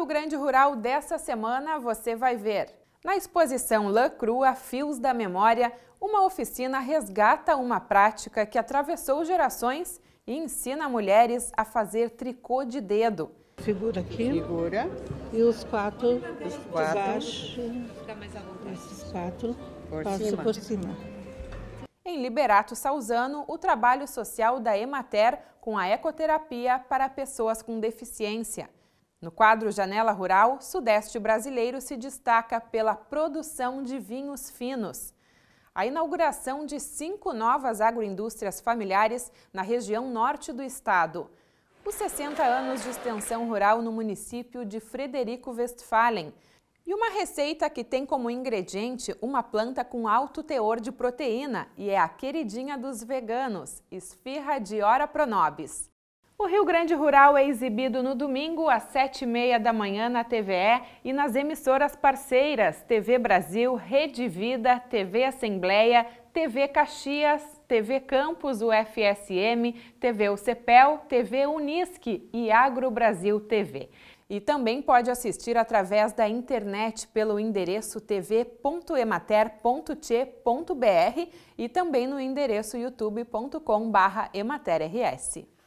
Rio Grande Rural dessa semana você vai ver. Na exposição Lã Crua Fios da Memória, uma oficina resgata uma prática que atravessou gerações e ensina mulheres a fazer tricô de dedo. Figura aqui. Figura. E os quatro, os quatro. baixo. Esses quatro. Por cima. por cima. Em Liberato Salzano, o trabalho social da Emater com a ecoterapia para pessoas com deficiência. No quadro Janela Rural, Sudeste brasileiro se destaca pela produção de vinhos finos. A inauguração de cinco novas agroindústrias familiares na região norte do estado. Os 60 anos de extensão rural no município de Frederico Westphalen. E uma receita que tem como ingrediente uma planta com alto teor de proteína e é a queridinha dos veganos, esfirra de ora pronobis. O Rio Grande Rural é exibido no domingo às sete e meia da manhã na TVE e nas emissoras parceiras TV Brasil, Rede Vida, TV Assembleia, TV Caxias, TV Campos, UFSM, TV UCPEL, TV Unisque e Agro Brasil TV. E também pode assistir através da internet pelo endereço tv.emater.t.br e também no endereço youtube.com/ematerrs.